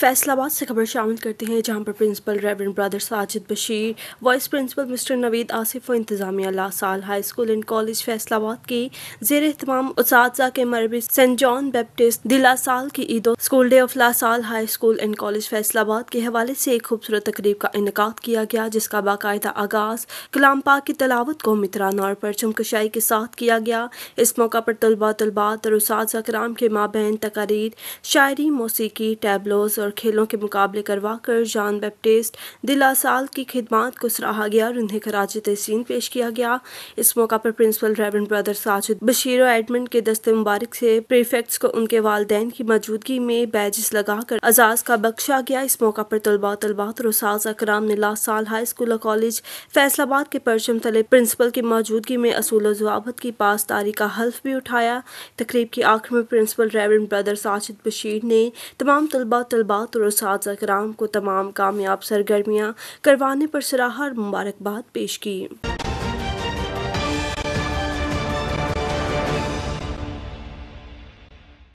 फैसलाबाद से खबर शामिल करते हैं जहां पर principal reverend brother Sajid Bashir vice principal mister Naveed Asif और इंतजामिया La Salle high school and college Faisalabad के जेर अहतमाम उस के मरबी सेंट जॉन बैप्टिस्ट दिलासाल की ईद school day of La Salle high school and college Faisalabad के हवाले से एक खूबसूरत तकरीब का इनका किया गया जिसका बाकायदा आगाज कलाम पाक की तलावत को मित्रान और परचम कशाई के साथ किया गया इस मौका पर तलबा तलबात और उस कराम के माबेन तकारीर शायरी मौसीकी टैबलोज और खेलों के मुकाबले करवा कर जान बेप्टिस्ट दिलासाल की खिदमत को सराहा गया और उन्हें कराची तहसीन पेश किया गया इस मौका पर principal reverend brother Sajid Bashir और एडमिन के दस्ते मुबारक से प्रीफेक्ट्स को उनके वालदेन की मौजूदगी में बैजेस लगाकर अजाज का बख्शा गया इस मौका पर तलबा तलबा और उसाजा ने लास्ट साल हाई स्कूल और कॉलेज फैसलाबाद के परचम तले प्रिंसिपल की मौजूदगी में असूल जवाबत की पासदारी का हल्फ भी उठाया तकरीब की आखिर में principal reverend brother Sajid Bashir ने तमाम तलबा तलबा तलबात और इसात कराम को तमाम कामयाब सरगर्मियाँ करवाने पर और मुबारकबाद पेश की